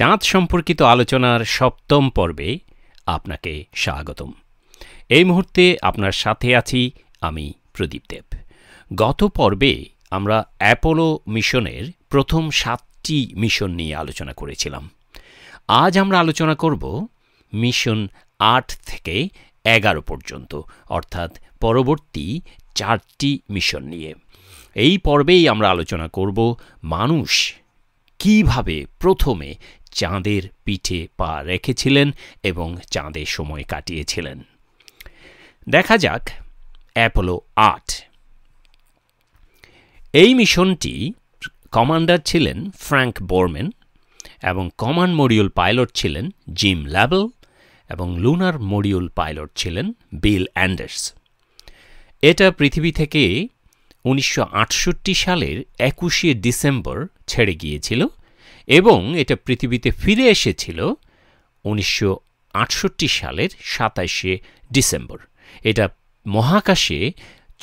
চাঁদ সম্পর্কিত আলোচনার সপ্তম পর্বে আপনাকে স্বাগতম এই মুহূর্তে আপনার সাথে আছি আমি প্রদীপ দেব গত পর্বে আমরা অ্যাপোলো মিশনের প্রথম সাতটি মিশন নিয়ে আলোচনা করেছিলাম আজ আমরা আলোচনা করব মিশন আট থেকে এগারো পর্যন্ত অর্থাৎ পরবর্তী চারটি মিশন নিয়ে এই পর্বেই আমরা আলোচনা করব মানুষ কিভাবে প্রথমে চাঁদের পিঠে পা রেখেছিলেন এবং চাঁদে সময় কাটিয়েছিলেন দেখা যাক অ্যাপোলো আট এই মিশনটি কমান্ডার ছিলেন ফ্র্যাঙ্ক বোরম্যান এবং কমান্ড মডিউল পাইলট ছিলেন জিম ল্যাবল এবং লুনার মডিউল পাইলট ছিলেন বিল অ্যান্ডার্স এটা পৃথিবী থেকে উনিশশো সালের একুশে ডিসেম্বর ছেড়ে গিয়েছিল এবং এটা পৃথিবীতে ফিরে এসেছিল উনিশশো সালের সাতাইশে ডিসেম্বর এটা মহাকাশে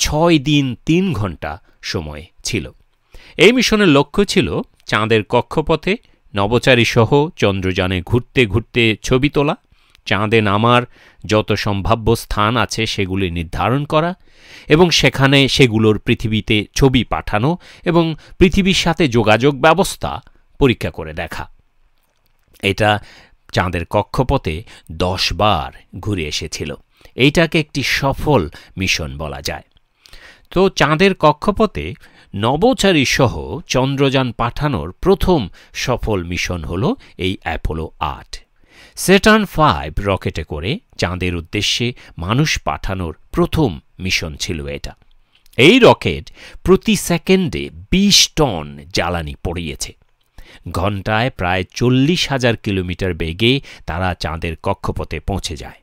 ছয় দিন তিন ঘন্টা সময় ছিল এই মিশনের লক্ষ্য ছিল চাঁদের কক্ষপথে সহ চন্দ্রযানে ঘুরতে ঘুরতে ছবি তোলা চাঁদে নামার যত সম্ভাব্য স্থান আছে সেগুলি নির্ধারণ করা এবং সেখানে সেগুলোর পৃথিবীতে ছবি পাঠানো এবং পৃথিবীর সাথে যোগাযোগ ব্যবস্থা পরীক্ষা করে দেখা এটা চাঁদের কক্ষপথে দশ বার ঘুরে এসেছিল এইটাকে একটি সফল মিশন বলা যায় তো চাঁদের কক্ষপথে নবচারী সহ চন্দ্রযান পাঠানোর প্রথম সফল মিশন হল এই অ্যাপোলো আট সেটার্ন ফাইভ রকেটে করে চাঁদের উদ্দেশ্যে মানুষ পাঠানোর প্রথম মিশন ছিল এটা এই রকেট প্রতি সেকেন্ডে বিশ টন জ্বালানি পড়িয়েছে ঘন্টায় প্রায় চল্লিশ হাজার কিলোমিটার বেগে তারা চাঁদের কক্ষপথে পৌঁছে যায়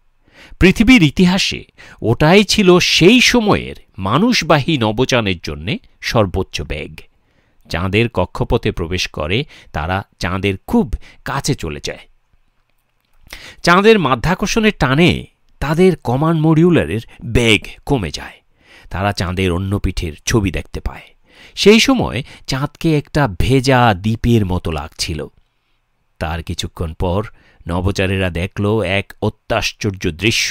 পৃথিবীর ইতিহাসে ওটাই ছিল সেই সময়ের মানুষবাহী নবচানের জন্যে সর্বোচ্চ বেগ চাঁদের কক্ষপথে প্রবেশ করে তারা চাঁদের খুব কাছে চলে যায় চাঁদের মাধ্যাকর্ষণের টানে তাদের কমান্ড মডিউলারের বেগ কমে যায় তারা চাঁদের অন্য পিঠের ছবি দেখতে পায় সেই সময় চাঁদকে একটা ভেজা দ্বীপের মতো লাগছিল তার কিছুক্ষণ পর নবচারেরা দেখল এক অত্যাশ্চর্য দৃশ্য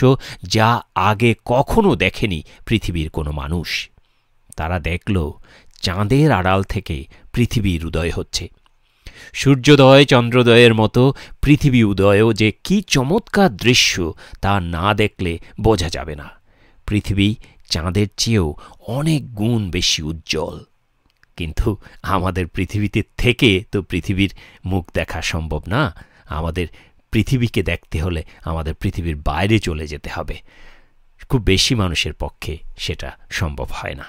যা আগে কখনো দেখেনি পৃথিবীর কোনো মানুষ তারা দেখল চাঁদের আড়াল থেকে পৃথিবীর উদয় হচ্ছে সূর্যোদয় চন্দ্রোদয়ের মতো পৃথিবী উদয়ও যে কি চমৎকার দৃশ্য তা না দেখলে বোঝা যাবে না পৃথিবী চাঁদের চেয়েও অনেক গুণ বেশি উজ্জ্বল কিন্তু আমাদের পৃথিবীতে থেকে তো পৃথিবীর মুখ দেখা সম্ভব না আমাদের পৃথিবীকে দেখতে হলে আমাদের পৃথিবীর বাইরে চলে যেতে হবে খুব বেশি মানুষের পক্ষে সেটা সম্ভব হয় না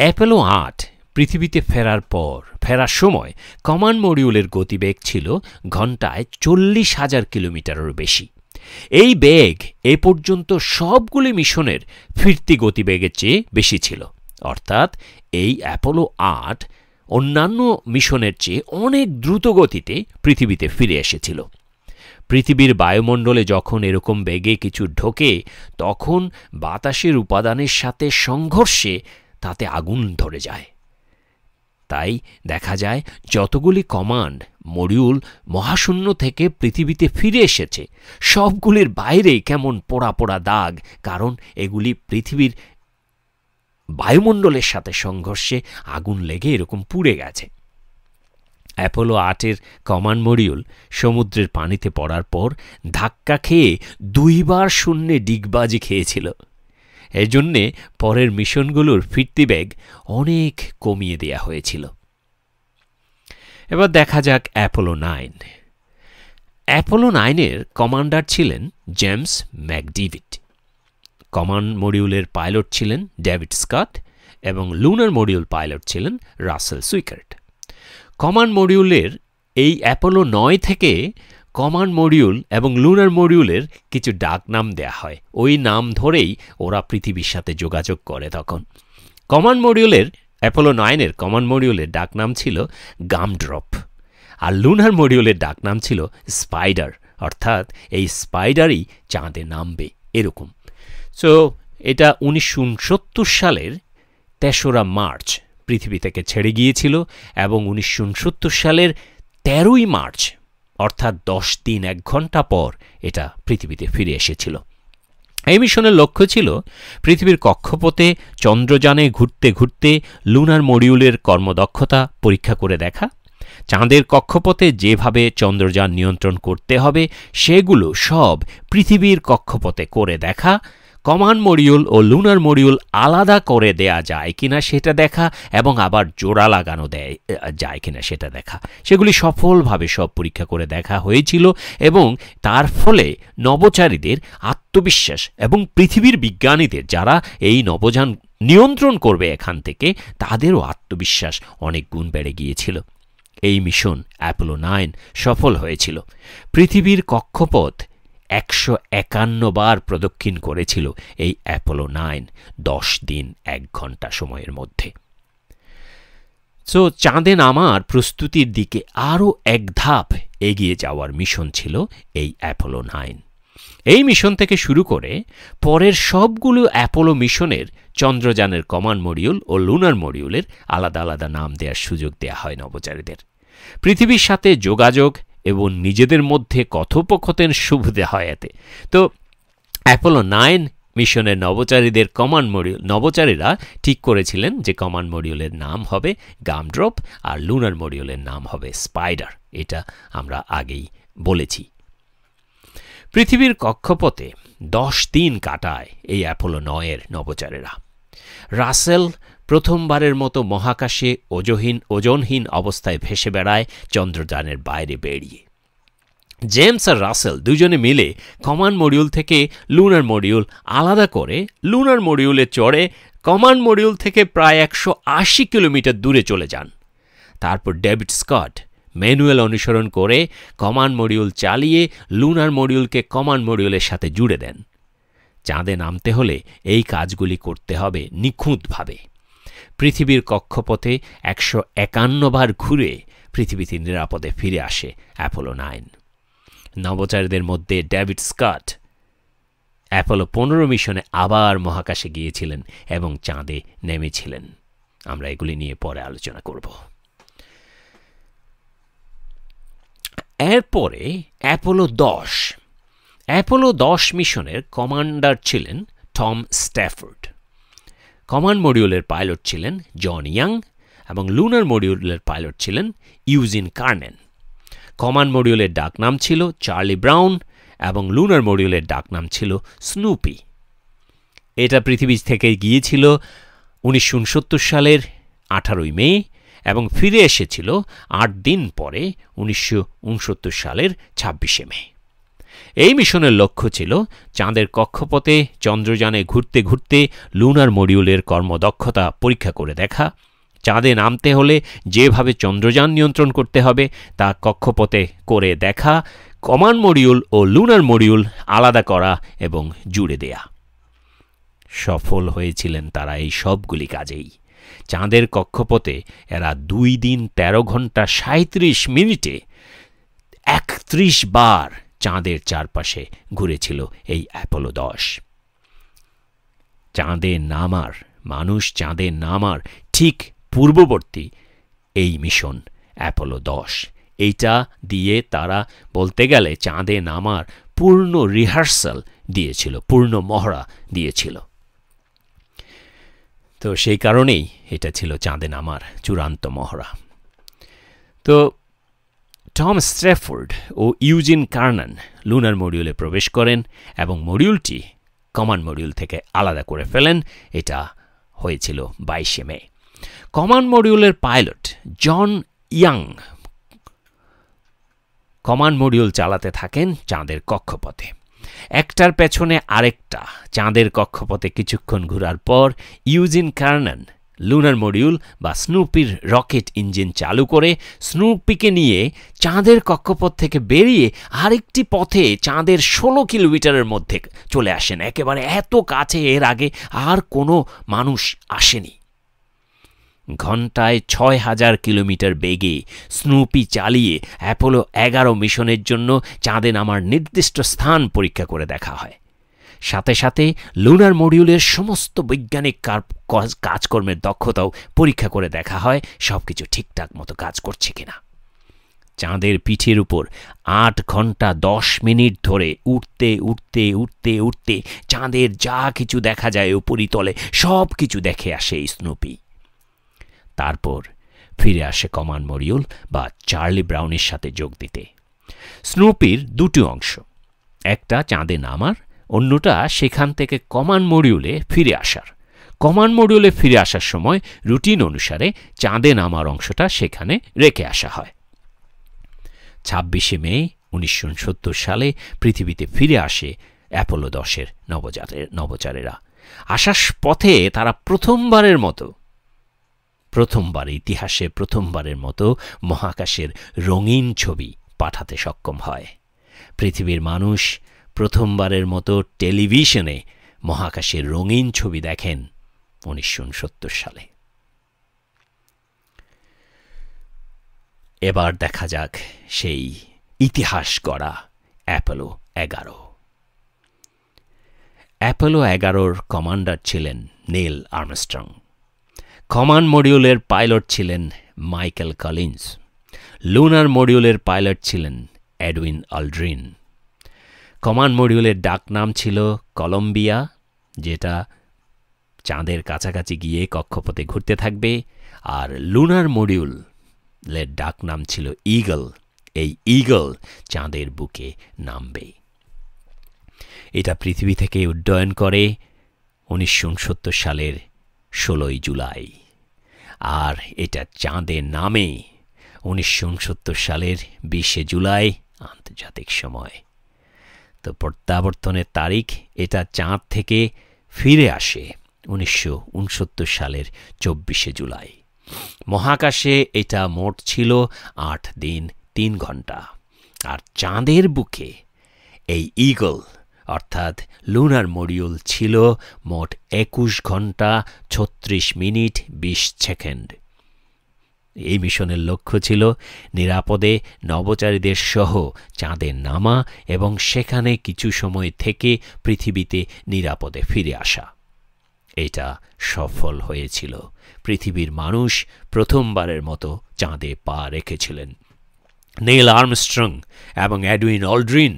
অ্যাপেলো আট পৃথিবীতে ফেরার পর ফেরার সময় কমান মডিউলের গতিবেগ ছিল ঘন্টায় চল্লিশ হাজার কিলোমিটারের বেশি এই বেগ এ পর্যন্ত সবগুলি মিশনের ফিরতি গতিবেগের চেয়ে বেশি ছিল অর্থাৎ এই অ্যাপোলো আট অন্যান্য মিশনের চেয়ে অনেক দ্রুত গতিতে পৃথিবীতে ফিরে এসেছিল পৃথিবীর বায়ুমণ্ডলে যখন এরকম বেগে কিছু ঢোকে তখন বাতাসের উপাদানের সাথে সংঘর্ষে তাতে আগুন ধরে যায় তাই দেখা যায় যতগুলি কমান্ড মডিউল মহাশূন্য থেকে পৃথিবীতে ফিরে এসেছে সবগুলির বাইরে কেমন পোড়া পোড়া দাগ কারণ এগুলি পৃথিবীর বায়ুমণ্ডলের সাথে সংঘর্ষে আগুন লেগে এরকম পুড়ে গেছে অ্যাপোলো আটের কমান মডিউল সমুদ্রের পানিতে পড়ার পর ধাক্কা খেয়ে দুইবার শূন্যে ডিগবাজি খেয়েছিল এজন্যে পরের মিশনগুলোর ফিরতি ব্যাগ অনেক কমিয়ে দেয়া হয়েছিল এবার দেখা যাক অ্যাপোলো নাইন অ্যাপোলো নাইনের কমান্ডার ছিলেন জেমস ম্যাকডিভিট কমান্ড মডিউলের পাইলট ছিলেন ডেভিড স্কট এবং লুনার মডিউল পাইলট ছিলেন রাসেল সুইকার্ট কমান্ড মডিউলের এই অ্যাপোলো নয় থেকে কমান্ড মডিউল এবং লুনার মডিউলের কিছু ডাক নাম দেয়া হয় ওই নাম ধরেই ওরা পৃথিবীর সাথে যোগাযোগ করে তখন কমান্ড মডিউলের অ্যাপোলো নাইনের কমান্ড মডিউলের ডাক নাম ছিল গামড্রপ আর লুনার মডিউলের ডাক নাম ছিল স্পাইডার অর্থাৎ এই স্পাইডারই চাঁদে নামবে এরকম সো এটা উনিশশো সালের তেসরা মার্চ পৃথিবী থেকে ছেড়ে গিয়েছিল এবং উনিশশো সালের তেরোই মার্চ অর্থাৎ দশ দিন এক ঘন্টা পর এটা পৃথিবীতে ফিরে এসেছিল এই মিশনের লক্ষ্য ছিল পৃথিবীর কক্ষপথে চন্দ্রযানে ঘুরতে ঘুরতে লুনার মডিউলের কর্মদক্ষতা পরীক্ষা করে দেখা চাঁদের কক্ষপথে যেভাবে চন্দ্রযান নিয়ন্ত্রণ করতে হবে সেগুলো সব পৃথিবীর কক্ষপথে করে দেখা কমান মডিউল ও লুনার মডিউল আলাদা করে দেয়া যায় কিনা সেটা দেখা এবং আবার জোড়া লাগানো দেয় যায় কিনা সেটা দেখা সেগুলি সফলভাবে সব পরীক্ষা করে দেখা হয়েছিল এবং তার ফলে নবচারীদের আত্মবিশ্বাস এবং পৃথিবীর বিজ্ঞানীদের যারা এই নবযান নিয়ন্ত্রণ করবে এখান থেকে তাদেরও আত্মবিশ্বাস অনেক গুণ বেড়ে গিয়েছিল এই মিশন অ্যাপোলো নাইন সফল হয়েছিল পৃথিবীর কক্ষপথ একশো একান্ন বার প্রদক্ষিণ করেছিল এই অ্যাপোলো নাইন দশ দিন এক ঘন্টা সময়ের মধ্যে সো চাঁদে নামার প্রস্তুতির দিকে আরও এক ধাপ এগিয়ে যাওয়ার মিশন ছিল এই অ্যাপোলো নাইন এই মিশন থেকে শুরু করে পরের সবগুলো অ্যাপোলো মিশনের চন্দ্রযানের কমান মডিউল ও লুনার মডিউলের আলাদা আলাদা নাম দেওয়ার সুযোগ দেয়া হয় নবচারীদের পৃথিবীর সাথে যোগাযোগ এবং নিজেদের মধ্যে কথোপকথন সুবিধা হয় এতে তো অ্যাপোলো নাইন মিশনের নবচারীদের কমান মডিউল নবচারীরা ঠিক করেছিলেন যে কমান মডিউলের নাম হবে গামড্রপ আর লুনার মডিউলের নাম হবে স্পাইডার এটা আমরা আগেই বলেছি পৃথিবীর কক্ষপথে দশ দিন কাটায় এই অ্যাপোলো নয়ের নবচারেরা রাসেল প্রথমবারের মতো মহাকাশে ওজহীন ওজনহীন অবস্থায় ভেসে বেড়ায় চন্দ্রযানের বাইরে বেরিয়ে জেমস আর রাসেল দুজনে মিলে কমান মডিউল থেকে লুনার মডিউল আলাদা করে লুনার মডিউলে চড়ে কমান মডিউল থেকে প্রায় একশো আশি কিলোমিটার দূরে চলে যান তারপর ডেভিড স্কট ম্যানুয়াল অনুসরণ করে কমান মডিউল চালিয়ে লুনার মডিউলকে কমান মডিউলের সাথে জুড়ে দেন চাঁদে নামতে হলে এই কাজগুলি করতে হবে নিখুঁতভাবে পৃথিবীর কক্ষপথে একশো একান্নবার ঘুরে পৃথিবীতে নিরাপদে ফিরে আসে অ্যাপোলো নাইন নবচারীদের মধ্যে ডেভিড স্কট অ্যাপোলো পনেরো মিশনে আবার মহাকাশে গিয়েছিলেন এবং চাঁদে নেমেছিলেন আমরা এগুলি নিয়ে পরে আলোচনা করব এরপরে অ্যাপোলো দশ অ্যাপোলো দশ মিশনের কমান্ডার ছিলেন টম স্ট্যাফোর্ড কমান্ড মডিউলের পাইলট ছিলেন জন ইয়াং এবং লুনার মডিউলের পাইলট ছিলেন ইউজিন কার্নেন কমান্ড মডিউলের ডাকনাম ছিল চার্লি ব্রাউন এবং লুনার মডিউলের ডাকনাম ছিল স্নুপি এটা পৃথিবী থেকে গিয়েছিল উনিশশো সালের আঠারোই মে এবং ফিরে এসেছিল আট দিন পরে উনিশশো সালের ছাব্বিশে মে এই মিশনের লক্ষ্য ছিল চাঁদের কক্ষপথে চন্দ্রযানে ঘুরতে ঘুরতে লুনার মডিউলের কর্মদক্ষতা পরীক্ষা করে দেখা চাঁদে নামতে হলে যেভাবে চন্দ্রযান নিয়ন্ত্রণ করতে হবে তা কক্ষপথে করে দেখা কমান মডিউল ও লুনার মডিউল আলাদা করা এবং জুড়ে দেয়া সফল হয়েছিলেন তারা এই সবগুলি কাজেই চাঁদের কক্ষপথে এরা দুই দিন তেরো ঘন্টা সাঁত্রিশ মিনিটে একত্রিশ বার চাঁদের চারপাশে ঘুরেছিল এই অ্যাপোলো দশ চাঁদে নামার মানুষ চাঁদে নামার ঠিক পূর্ববর্তী এই মিশন অ্যাপোলো দশ এইটা দিয়ে তারা বলতে গেলে চাঁদে নামার পূর্ণ রিহার্সাল দিয়েছিল পূর্ণ মহড়া দিয়েছিল তো সেই কারণেই এটা ছিল চাঁদে নামার চূড়ান্ত মহড়া তো টম স্ট্রেফোর্ড ও ইউজিন কার্নান লুনার মডিউলে প্রবেশ করেন এবং মডিউলটি কমান মডিউল থেকে আলাদা করে ফেলেন এটা হয়েছিল বাইশে মে কমান মডিউলের pilot John Young command module চালাতে থাকেন চাঁদের কক্ষপথে একটার পেছনে আরেকটা চাঁদের কক্ষপথে কিছুক্ষণ ঘোরার পর ইউজিন কার্নান লুনার মডিউল বা স্নুপির রকেট ইঞ্জিন চালু করে স্নুপিকে নিয়ে চাঁদের কক্ষপথ থেকে বেরিয়ে আরেকটি পথে চাঁদের ষোলো কিলোমিটারের মধ্যে চলে আসেন একেবারে এত কাছে এর আগে আর কোনো মানুষ আসেনি ঘন্টায় ছয় হাজার কিলোমিটার বেগে স্নুপি চালিয়ে অ্যাপোলো এগারো মিশনের জন্য চাঁদে নামার নির্দিষ্ট স্থান পরীক্ষা করে দেখা হয় সাথে সাথে লুনার মডিউলের সমস্ত বৈজ্ঞানিক কাজকর্মের দক্ষতাও পরীক্ষা করে দেখা হয় সব কিছু ঠিকঠাক মতো কাজ করছে কিনা চাঁদের পিঠের উপর আট ঘন্টা দশ মিনিট ধরে উঠতে উঠতে উঠতে উঠতে চাঁদের যা কিছু দেখা যায় উপরিতলে সব কিছু দেখে আসে স্নুপি তারপর ফিরে আসে কমান মরিউল বা চার্লি ব্রাউনের সাথে যোগ দিতে স্নুপির দুটি অংশ একটা চাঁদে নামার অন্যটা সেখান থেকে কমান মডিউলে ফিরে আসার কমান মডিউলে ফিরে আসার সময় রুটিন অনুসারে চাঁদে নামার অংশটা সেখানে রেখে আসা হয় ছাব্বিশে মে উনিশশো সালে পৃথিবীতে ফিরে আসে অ্যাপোলো দশের নবজাতের নবচারেরা আসার পথে তারা প্রথমবারের মতো প্রথমবার ইতিহাসে প্রথমবারের মতো মহাকাশের রঙিন ছবি পাঠাতে সক্ষম হয় পৃথিবীর মানুষ প্রথমবারের মতো টেলিভিশনে মহাকাশের রঙিন ছবি দেখেন উনিশশো সালে এবার দেখা যাক সেই ইতিহাস গড়া অ্যাপোলো এগারো অ্যাপোলো এগারোর কমান্ডার ছিলেন নীল আর্মস্ট্রং কমান্ড মডিউলের পাইলট ছিলেন মাইকেল কলিন্স লুনার মডিউলের পাইলট ছিলেন এডউইন আলড্রিন কমান্ড মডিউলের ডাক নাম ছিল কলম্বিয়া যেটা চাঁদের কাছাকাছি গিয়ে কক্ষপথে ঘুরতে থাকবে আর লুনার মডিউলের ডাক নাম ছিল ইগল এই ইগল চাঁদের বুকে নামবে এটা পৃথিবী থেকে উড্ডয়ন করে উনিশশো সালের ষোলোই জুলাই আর এটা চাঁদে নামে উনিশশো সালের বিশে জুলাই আন্তর্জাতিক সময় তো প্রত্যাবর্তনের তারিখ এটা চাঁদ থেকে ফিরে আসে উনিশশো সালের চব্বিশে জুলাই মহাকাশে এটা মোট ছিল আট দিন তিন ঘন্টা আর চাঁদের বুকে এই ইগল অর্থাৎ লুনার মডিউল ছিল মোট একুশ ঘন্টা ছত্রিশ মিনিট বিশ সেকেন্ড এই মিশনের লক্ষ্য ছিল নিরাপদে নবচারীদের সহ চাঁদে নামা এবং সেখানে কিছু সময় থেকে পৃথিবীতে নিরাপদে ফিরে আসা এটা সফল হয়েছিল পৃথিবীর মানুষ প্রথমবারের মতো চাঁদে পা রেখেছিলেন নেল আর্মস্ট্রং এবং অ্যাডুইন অলড্রিন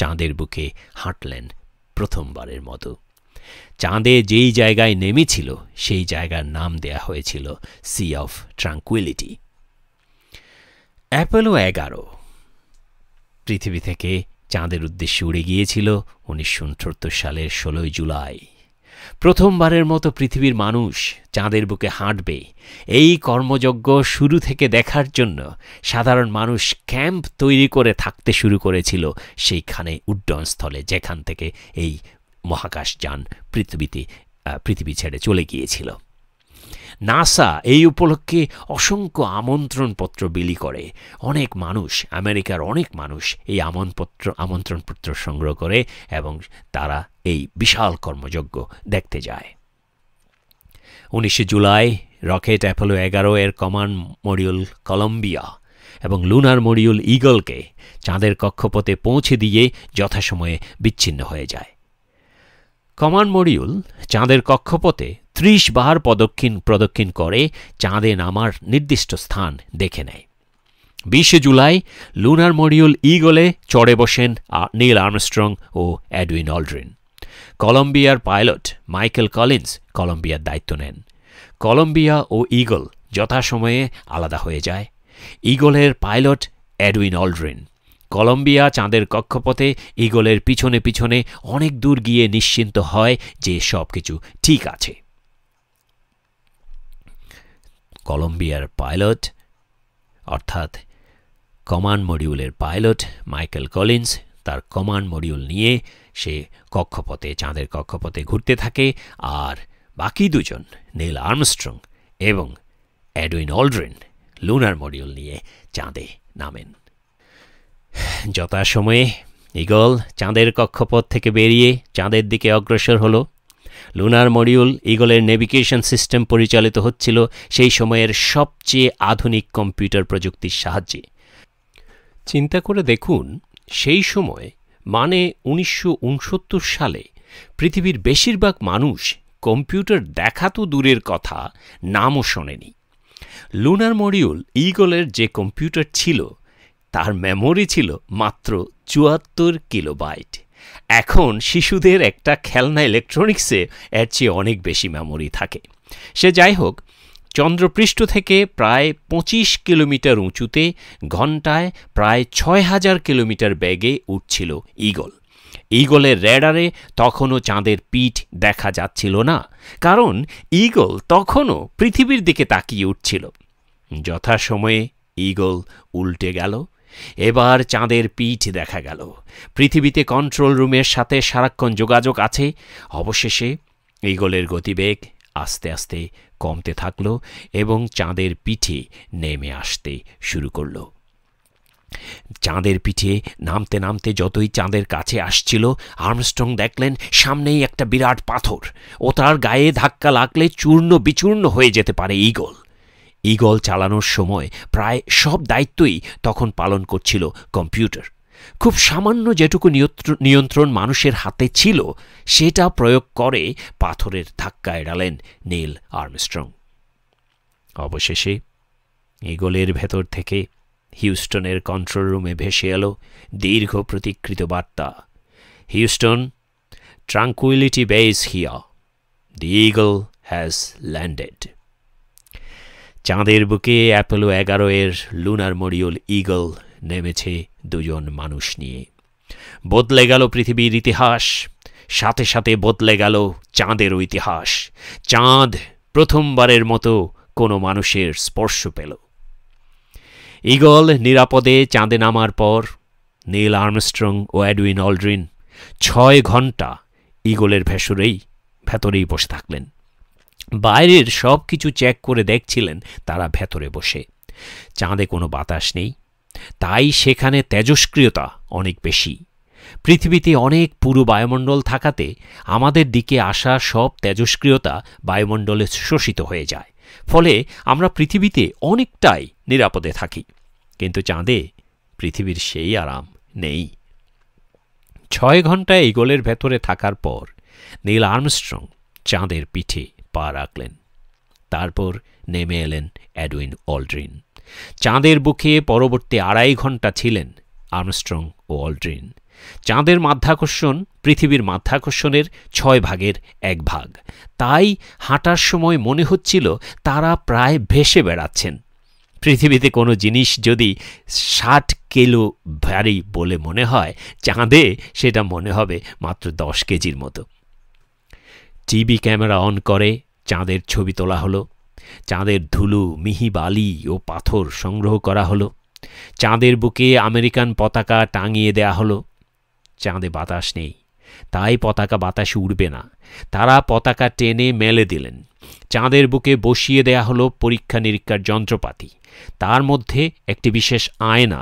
চাঁদের বুকে হাঁটলেন প্রথমবারের মতো চাঁদে যেই জায়গায় নেমেছিল সেই জায়গার নাম দেয়া হয়েছিল সি অফ ট্রাঙ্কুইলিটি অ্যাপেলো এগারো পৃথিবী থেকে চাঁদের উদ্দেশ্যে উড়ে গিয়েছিল উনিশশো সালের ষোলোই জুলাই প্রথমবারের মতো পৃথিবীর মানুষ চাঁদের বুকে হাঁটবে এই কর্মযজ্ঞ শুরু থেকে দেখার জন্য সাধারণ মানুষ ক্যাম্প তৈরি করে থাকতে শুরু করেছিল সেইখানে উড্ডয়নস্থলে যেখান থেকে এই মহাকাশযান পৃথিবীতে পৃথিবী ছেড়ে চলে গিয়েছিল নাসা এই উপলক্ষে অসংখ্য আমন্ত্রণপত্র বিলি করে অনেক মানুষ আমেরিকার অনেক মানুষ এই আমন্ত্রণপত্র আমন্ত্রণপত্র সংগ্রহ করে এবং তারা এই বিশাল কর্মযজ্ঞ দেখতে যায় উনিশে জুলাই রকেট অ্যাপোলো এগারো এর কমান্ড মডিউল কলম্বিয়া এবং লুনার মডিউল ইগলকে চাঁদের কক্ষপথে পৌঁছে দিয়ে যথাসময়ে বিচ্ছিন্ন হয়ে যায় কমান মডিউল চাঁদের কক্ষপথে ত্রিশ বার পদক্ষিণ প্রদক্ষিণ করে চাঁদে নামার নির্দিষ্ট স্থান দেখে নেয় বিশে জুলাই লুনার মডিউল ইগলে চড়ে বসেন নীল আর্মস্ট্রং ও অ্যাডউইন অলড্রিন কলম্বিয়ার পাইলট মাইকেল কলিন্স কলম্বিয়ার দায়িত্ব নেন কলম্বিয়া ও ইগল যথাসময়ে আলাদা হয়ে যায় ইগলের পাইলট অ্যাডুইন অলড্রিন কলম্বিয়া চাঁদের কক্ষপথে ইগলের পিছনে পিছনে অনেক দূর গিয়ে নিশ্চিন্ত হয় যে সব কিছু ঠিক আছে কলম্বিয়ার পাইলট অর্থাৎ কমান্ড মডিউলের পাইলট মাইকেল কলিন্স তার কমান্ড মডিউল নিয়ে সে কক্ষপথে চাঁদের কক্ষপথে ঘুরতে থাকে আর বাকি দুজন নীল আর্মস্ট্রং এবং অ্যাডুইন অলড্রেন লুনার মডিউল নিয়ে চাঁদে নামেন যথাসময়ে ইগল চাঁদের কক্ষপথ থেকে বেরিয়ে চাঁদের দিকে অগ্রসর হলো লুনার মডিউল ইগলের নেভিগেশন সিস্টেম পরিচালিত হচ্ছিল সেই সময়ের সবচেয়ে আধুনিক কম্পিউটার প্রযুক্তির সাহায্যে চিন্তা করে দেখুন সেই সময় মানে উনিশশো সালে পৃথিবীর বেশিরভাগ মানুষ কম্পিউটার দেখা তো দূরের কথা নামও শোনেনি লুনার মডিউল ইগলের যে কম্পিউটার ছিল তার মেমোরি ছিল মাত্র চুয়াত্তর কিলোবাইট এখন শিশুদের একটা খেলনা ইলেকট্রনিক্সে এর চেয়ে অনেক বেশি মেমোরি থাকে সে যাই হোক চন্দ্রপৃষ্ঠ থেকে প্রায় পঁচিশ কিলোমিটার উঁচুতে ঘন্টায় প্রায় ছয় হাজার কিলোমিটার ব্যাগে উঠছিল ইগল ইগলের রেডারে তখনও চাঁদের পিঠ দেখা যাচ্ছিল না কারণ ইগল তখনও পৃথিবীর দিকে তাকিয়ে উঠছিল যথাসময়ে ইগল উল্টে গেল এবার চাঁদের পিঠ দেখা গেল পৃথিবীতে কন্ট্রোল রুমের সাথে সারাক্ষণ যোগাযোগ আছে অবশেষে ইগলের গতিবেগ আস্তে আস্তে কমতে থাকল এবং চাঁদের পিঠে নেমে আসতে শুরু করল চাঁদের পিঠে নামতে নামতে যতই চাঁদের কাছে আসছিল আর্মস্ট্রং দেখলেন সামনেই একটা বিরাট পাথর ও তার গায়ে ধাক্কা লাগলে চূর্ণ বিচূর্ণ হয়ে যেতে পারে ইগল ঈগল চালানোর সময় প্রায় সব দায়িত্বই তখন পালন করছিল কম্পিউটার খুব সামান্য যেটুকু নিয়ন্ত্রণ মানুষের হাতে ছিল সেটা প্রয়োগ করে পাথরের ধাক্কা এড়ালেন নীল আর্মস্ট্রং অবশেষে ঈগলের ভেতর থেকে হিউস্টনের কন্ট্রোল রুমে ভেসে এলো দীর্ঘ প্রতিকৃত বার্তা Houston Tranquillity base here the Eagle has landed চাঁদের বুকে অ্যাপোলো এগারো এর লুনার মরিয়ল ইগল নেমেছে দুজন মানুষ নিয়ে বদলে গেল পৃথিবীর ইতিহাস সাথে সাথে বদলে গেল চাঁদের ইতিহাস চাঁদ প্রথমবারের মতো কোনো মানুষের স্পর্শ পেল ইগল নিরাপদে চাঁদে নামার পর নীল আর্মস্ট্রং ও অ্যাডুইন অলড্রিন ছয় ঘন্টা ইগলের ভেসরেই ভেতরেই বসে থাকলেন বাইরের সব কিছু চেক করে দেখছিলেন তারা ভেতরে বসে চাঁদে কোনো বাতাস নেই তাই সেখানে তেজস্ক্রিয়তা অনেক বেশি পৃথিবীতে অনেক পুরো বায়ুমণ্ডল থাকাতে আমাদের দিকে আসা সব তেজস্ক্রিয়তা বায়ুমণ্ডলে শোষিত হয়ে যায় ফলে আমরা পৃথিবীতে অনেকটাই নিরাপদে থাকি কিন্তু চাঁদে পৃথিবীর সেই আরাম নেই ছয় ঘন্টা এই গোলের ভেতরে থাকার পর নীল আর্মস্ট্রং চাঁদের পিঠে পা রাখলেন তারপর নেমে এলেন অ্যাডুইন অলড্রিন চাঁদের বুকে পরবর্তী আড়াই ঘন্টা ছিলেন আর্মস্ট্রং ও অলড্রিন চাঁদের মাধ্যাকর্ষণ পৃথিবীর মাধ্যাকর্ষণের ছয় ভাগের এক ভাগ তাই হাঁটার সময় মনে হচ্ছিল তারা প্রায় ভেসে বেড়াচ্ছেন পৃথিবীতে কোনো জিনিস যদি ষাট কিলো ভারী বলে মনে হয় চাঁদে সেটা মনে হবে মাত্র দশ কেজির মতো টিভি ক্যামেরা অন করে চাঁদের ছবি তোলা হলো চাঁদের ধুলো মিহি বালি ও পাথর সংগ্রহ করা হলো চাঁদের বুকে আমেরিকান পতাকা টাঙিয়ে দেয়া হলো চাঁদে বাতাস নেই তাই পতাকা বাতাসে উড়বে না তারা পতাকা টেনে মেলে দিলেন চাঁদের বুকে বসিয়ে দেয়া হলো পরীক্ষা নিরীক্ষার যন্ত্রপাতি তার মধ্যে একটি বিশেষ আয়না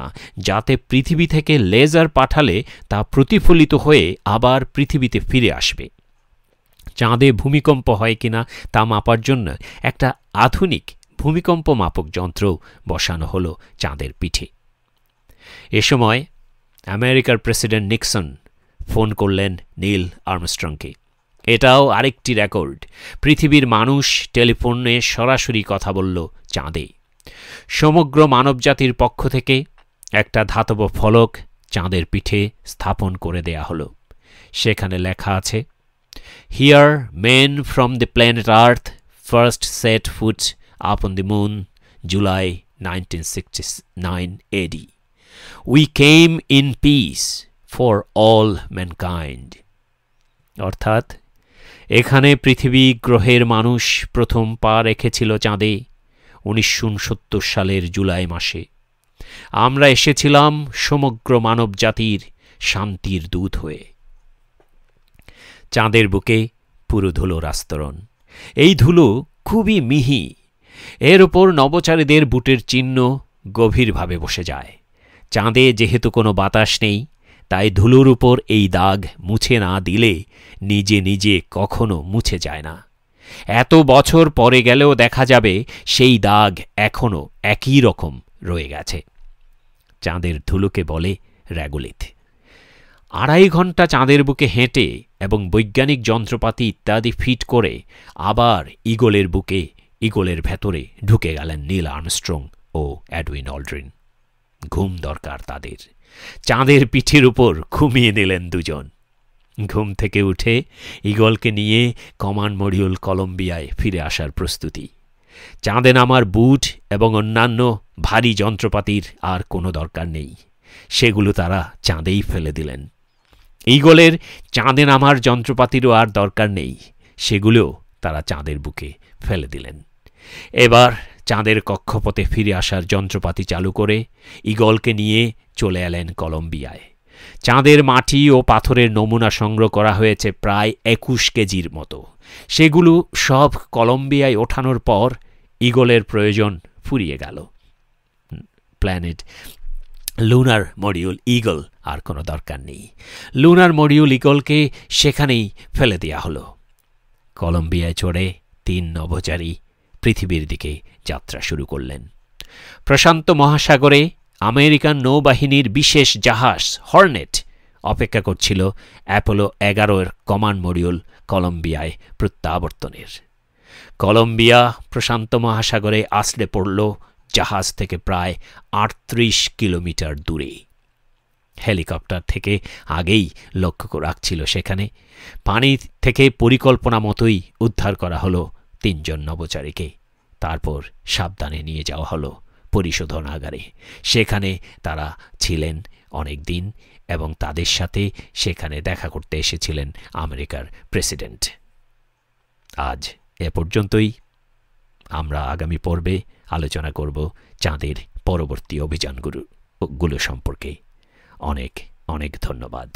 যাতে পৃথিবী থেকে লেজার পাঠালে তা প্রতিফলিত হয়ে আবার পৃথিবীতে ফিরে আসবে চাঁদে ভূমিকম্প হয় কিনা তা মাপার জন্য একটা আধুনিক ভূমিকম্প মাপক যন্ত্র বসানো হলো চাঁদের পিঠে এ সময় আমেরিকার প্রেসিডেন্ট নিক্সন ফোন করলেন নীল আর্মস্ট্রংকে এটাও আরেকটি রেকর্ড পৃথিবীর মানুষ টেলিফোনে সরাসরি কথা বলল চাঁদে সমগ্র মানবজাতির পক্ষ থেকে একটা ধাতব ফলক চাঁদের পিঠে স্থাপন করে দেয়া হলো সেখানে লেখা আছে Here, men from the planet Earth first set foot upon the moon July 1969 AD. We came in peace for all mankind. অর্থাৎ এখানে পৃথিবী গ্রহের মানুষ প্রথম পা রেখেছিল চাঁদে উনিশশো সালের জুলাই মাসে আমরা এসেছিলাম সমগ্র মানব জাতির শান্তির দূত হয়ে চাঁদের বুকে পুরো ধুলোর আস্তরণ এই ধুলো খুবই মিহি এর ওপর নবচারীদের বুটের চিহ্ন গভীরভাবে বসে যায় চাঁদে যেহেতু কোনো বাতাস নেই তাই ধুলোর উপর এই দাগ মুছে না দিলে নিজে নিজে কখনো মুছে যায় না এত বছর পরে গেলেও দেখা যাবে সেই দাগ এখনও একই রকম রয়ে গেছে চাঁদের ধুলোকে বলে র্যাগুলিথ আড়াই ঘন্টা চাঁদের বুকে হেঁটে এবং বৈজ্ঞানিক যন্ত্রপাতি ইত্যাদি ফিট করে আবার ইগলের বুকে ইগলের ভেতরে ঢুকে গেলেন নীল আর্মস্ট্রং ও অ্যাডউইন অল্ড্রিন ঘুম দরকার তাদের চাঁদের পিঠের উপর ঘুমিয়ে নিলেন দুজন ঘুম থেকে উঠে ইগলকে নিয়ে কমান মডিউল কলম্বিয়ায় ফিরে আসার প্রস্তুতি চাঁদে নামার বুট এবং অন্যান্য ভারী যন্ত্রপাতির আর কোনো দরকার নেই সেগুলো তারা চাঁদেই ফেলে দিলেন এই গোলের চাঁদে নামার যন্ত্রপাতিরও আর দরকার নেই সেগুলো তারা চাঁদের বুকে ফেলে দিলেন এবার চাঁদের কক্ষপথে ফিরে আসার যন্ত্রপাতি চালু করে ইগলকে নিয়ে চলে এলেন কলম্বিয়ায় চাঁদের মাটি ও পাথরের নমুনা সংগ্রহ করা হয়েছে প্রায় একুশ কেজির মতো সেগুলো সব কলম্বিয়ায় ওঠানোর পর ইগলের প্রয়োজন ফুরিয়ে গেল প্ল্যানেট লুনার মডিউল ইগল আর কোনো দরকার নেই লুনার মডিউল ইগলকে সেখানেই ফেলে দেয়া হলো কলম্বিয়ায় চড়ে তিন নভোচারী পৃথিবীর দিকে যাত্রা শুরু করলেন প্রশান্ত মহাসাগরে আমেরিকান নৌবাহিনীর বিশেষ জাহাজ হর্নেট অপেক্ষা করছিল অ্যাপোলো এগারোর কমান্ড মডিউল কলম্বিয়ায় প্রত্যাবর্তনের কলম্বিয়া প্রশান্ত মহাসাগরে আসলে পড়ল জাহাজ থেকে প্রায় আটত্রিশ কিলোমিটার দূরে হেলিকপ্টার থেকে আগেই লক্ষ্য রাখছিল সেখানে পানি থেকে পরিকল্পনা মতোই উদ্ধার করা হলো তিনজন নবচারীকে তারপর সাবধানে নিয়ে যাওয়া হলো পরিশোধনাগারে সেখানে তারা ছিলেন অনেক দিন এবং তাদের সাথে সেখানে দেখা করতে এসেছিলেন আমেরিকার প্রেসিডেন্ট আজ এ পর্যন্তই আমরা আগামী পর্বে আলোচনা করব চাঁদের পরবর্তী অভিযানগুলো সম্পর্কে অনেক অনেক ধন্যবাদ